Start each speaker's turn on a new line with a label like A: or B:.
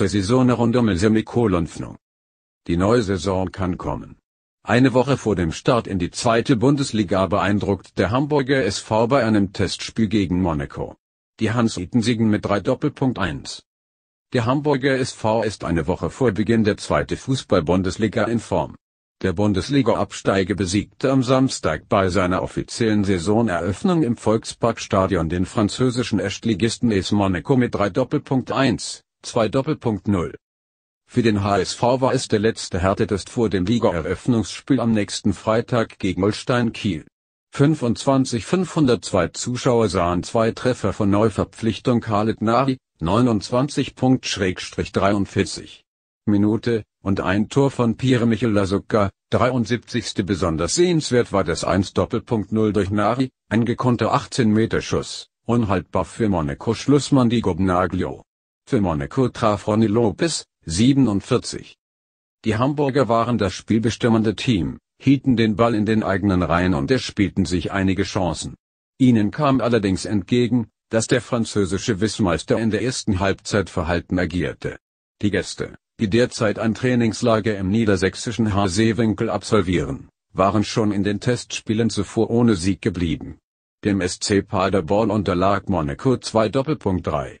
A: Zur Saisonrunde mit Semikolonfnung. Die neue Saison kann kommen. Eine Woche vor dem Start in die zweite Bundesliga beeindruckt der Hamburger SV bei einem Testspiel gegen Monaco. Die Hansiten siegen mit 3 Doppelpunkt 1. Der Hamburger SV ist eine Woche vor Beginn der zweiten Fußball-Bundesliga in Form. Der Bundesliga-Absteiger besiegte am Samstag bei seiner offiziellen Saisoneröffnung im Volksparkstadion den französischen Erstligisten Ace Monaco mit 3 Doppelpunkt 1. Doppelpunkt 2.0. Für den HSV war es der letzte Härtetest vor dem Ligaeröffnungsspiel am nächsten Freitag gegen Holstein Kiel. 25.502 Zuschauer sahen zwei Treffer von Neuverpflichtung Khaled Nari, 29.43 Minute, und ein Tor von Pierre Michel Lasukka, 73. Besonders sehenswert war das 1.0 durch Nari, ein gekonnter 18-Meter-Schuss, unhaltbar für Monaco-Schlussmann die Gobnaglio. Für Monaco traf Ronny Lopez, 47. Die Hamburger waren das spielbestimmende Team, hielten den Ball in den eigenen Reihen und erspielten sich einige Chancen. Ihnen kam allerdings entgegen, dass der französische Wissmeister in der ersten Halbzeit verhalten agierte. Die Gäste, die derzeit ein Trainingslager im niedersächsischen Haseewinkel absolvieren, waren schon in den Testspielen zuvor ohne Sieg geblieben. Dem SC Paderborn unterlag Monaco 2 Doppelpunkt 3,